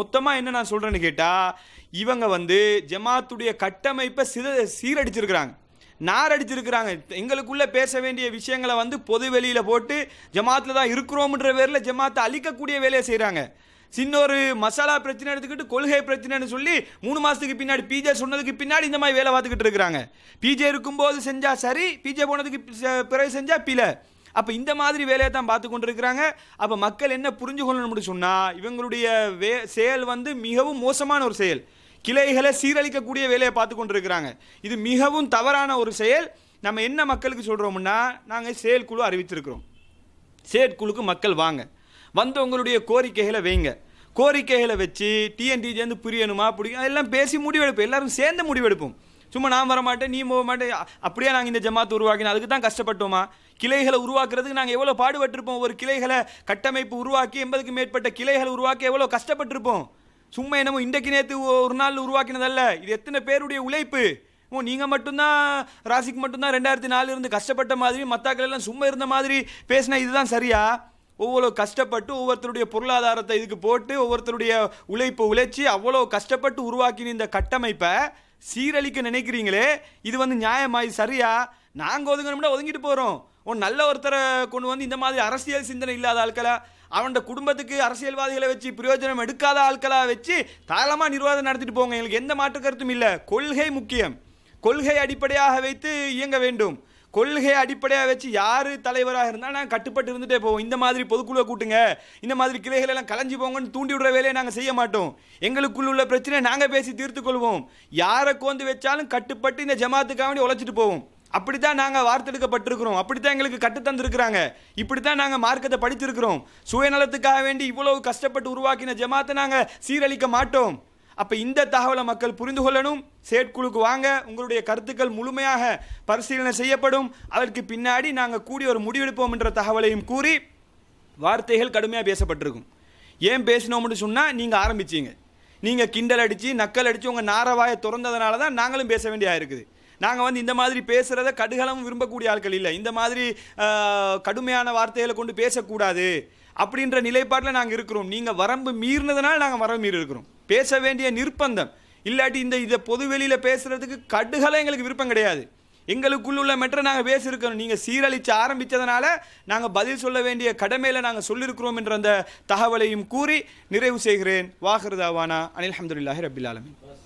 மொத்தமாக என்ன நான் சொல்கிறேன்னு கேட்டால் இவங்க வந்து ஜமாத்துடைய கட்டமைப்பை சித சீரடிச்சிருக்கிறாங்க நார் அடிச்சிருக்கிறாங்க எங்களுக்குள்ளே பேச வேண்டிய விஷயங்களை வந்து பொது வெளியில் போட்டு ஜமாத்தில் தான் இருக்கிறோம்ன்ற பேரில் ஜமாத்தை அழிக்கக்கூடிய வேலையை செய்கிறாங்க சின்ன ஒரு மசாலா பிரச்சனை எடுத்துக்கிட்டு கொள்கை பிரச்சனைன்னு சொல்லி மூணு மாதத்துக்கு பின்னாடி பிஜே சொன்னதுக்கு பின்னாடி இந்த மாதிரி வேலை பார்த்துக்கிட்டு இருக்கிறாங்க பிஜே இருக்கும்போது செஞ்சால் சரி பிஜே போனதுக்கு பிறகு செஞ்சால் பிழை அப்போ இந்த மாதிரி வேலையை தான் பார்த்து கொண்டு இருக்கிறாங்க அப்போ மக்கள் என்ன புரிஞ்சு கொள்ளணும்னு சொன்னால் இவங்களுடைய வே செயல் வந்து மிகவும் மோசமான ஒரு செயல் கிளைகளை சீரழிக்கக்கூடிய வேலையை பார்த்து கொண்டிருக்கிறாங்க இது மிகவும் தவறான ஒரு செயல் நம்ம என்ன மக்களுக்கு சொல்கிறோம்னா நாங்கள் செயல்குழு அறிவித்திருக்கிறோம் செயற்குழுக்கு மக்கள் வாங்க வந்து உங்களுடைய கோரிக்கைகளை வைங்க கோரிக்கைகளை வச்சு வந்து புரியணுமா பிடிக்கும் அதெல்லாம் பேசி முடிவெடுப்போம் எல்லாரும் சேர்ந்து முடிவெடுப்போம் சும்மா நான் வரமாட்டேன் நீ போக மாட்டேன் அப்படியே நாங்கள் இந்த ஜமாத்து உருவாக்கினோம் அதுக்கு தான் கஷ்டப்பட்டோமா கிளைகளை உருவாக்குறதுக்கு நாங்கள் எவ்வளோ பாடுபட்டிருப்போம் ஒரு கிளைகளை கட்டமைப்பு உருவாக்கி எண்பதுக்கு மேற்பட்ட கிளைகளை உருவாக்கி எவ்வளோ கஷ்டப்பட்டிருப்போம் சும்மா என்னமோ இன்றைக்கு நேற்று ஒரு நாள் உருவாக்கினதல்ல இது எத்தனை பேருடைய உழைப்பு ஓ நீங்கள் மட்டும்தான் ராசிக்கு மட்டும்தான் ரெண்டாயிரத்தி நாலு இருந்து கஷ்டப்பட்ட மாதிரி மற்றாக்கள் எல்லாம் சும்மா இருந்த மாதிரி பேசினா இதுதான் சரியா ஒவ்வொரு கஷ்டப்பட்டு ஒவ்வொருத்தருடைய பொருளாதாரத்தை இதுக்கு போட்டு ஒவ்வொருத்தருடைய உழைப்பு உழைச்சி அவ்வளோ கஷ்டப்பட்டு உருவாக்கின இந்த கட்டமைப்பை சீரழிக்க நினைக்கிறீங்களே இது வந்து நியாயமாயி சரியா நாங்கள் ஒதுங்கணும்னா ஒதுங்கிட்டு போகிறோம் ஒரு நல்ல ஒருத்தரை கொண்டு வந்து இந்த மாதிரி அரசியல் சிந்தனை இல்லாத ஆட்களா அவனோட குடும்பத்துக்கு அரசியல்வாதிகளை வச்சு பிரயோஜனம் எடுக்காத ஆட்களாக வச்சு தாராளமாக நிர்வாகம் நடத்திட்டு போங்க எங்களுக்கு எந்த மாற்று கருத்தும் இல்லை கொள்கை முக்கியம் கொள்கை அடிப்படையாக வைத்து இயங்க வேண்டும் கொள்கையை அடிப்படையாக வச்சு யார் தலைவராக இருந்தால் நாங்கள் கட்டுப்பட்டு இருந்துகிட்டே போவோம் இந்த மாதிரி பொதுக்குழுவை கூட்டுங்க இந்த மாதிரி கிளைகள் எல்லாம் கலைஞ்சி போங்கன்னு தூண்டி விடுற வேலையை நாங்கள் செய்ய மாட்டோம் எங்களுக்குள்ள உள்ள பிரச்சனையை நாங்கள் பேசி தீர்த்து கொள்வோம் யாரை கோந்து வச்சாலும் கட்டுப்பட்டு இந்த ஜமாத்துக்காக வேண்டி உழைச்சிட்டு போவோம் அப்படி தான் நாங்கள் வார்த்தெடுக்கப்பட்டிருக்கிறோம் அப்படி தான் எங்களுக்கு கட்டு தந்திருக்கிறாங்க இப்படி தான் நாங்கள் மார்க்கத்தை படித்திருக்கிறோம் சுயநலத்துக்காக வேண்டி இவ்வளவு கஷ்டப்பட்டு உருவாக்கின ஜமாத்தை நாங்கள் சீரழிக்க மாட்டோம் அப்போ இந்த தகவலை மக்கள் புரிந்து கொள்ளணும் செயற்குழுக்கு வாங்க உங்களுடைய கருத்துக்கள் முழுமையாக பரிசீலனை செய்யப்படும் அதற்கு பின்னாடி நாங்கள் கூடி ஒரு முடிவெடுப்போம் என்ற தகவலையும் கூறி வார்த்தைகள் கடுமையாக பேசப்பட்டிருக்கும் ஏன் பேசினோம்னு சொன்னால் நீங்கள் ஆரம்பிச்சிங்க நீங்கள் கிண்டல் அடித்து நக்கல் அடித்து உங்கள் நாரவாயை திறந்ததுனால தான் நாங்களும் பேச வேண்டியதாக இருக்குது நாங்கள் வந்து இந்த மாதிரி பேசுகிறத கடுகளமும் விரும்பக்கூடிய ஆட்கள் இல்லை இந்த மாதிரி கடுமையான வார்த்தைகளை கொண்டு பேசக்கூடாது அப்படின்ற நிலைப்பாட்டில் நாங்கள் இருக்கிறோம் நீங்கள் வரம்பு மீறினதுனால நாங்கள் வரம்பு மீறி இருக்கிறோம் பேச வேண்டிய நிர்பந்தம் இல்லாட்டி இந்த இதை பொது வெளியில் பேசுகிறதுக்கு கடுகலாம் எங்களுக்கு விருப்பம் கிடையாது எங்களுக்குள்ள மெட்டரை நாங்கள் பேசியிருக்கிறோம் நீங்கள் சீரழிச்சு ஆரம்பித்ததுனால நாங்கள் பதில் சொல்ல வேண்டிய கடமையில் நாங்கள் சொல்லியிருக்கிறோம் என்ற அந்த தகவலையும் கூறி நிறைவு செய்கிறேன் வாஹிருதாவானா அனில் அஹமதுல்லாஹி ரபில் ஆலமின்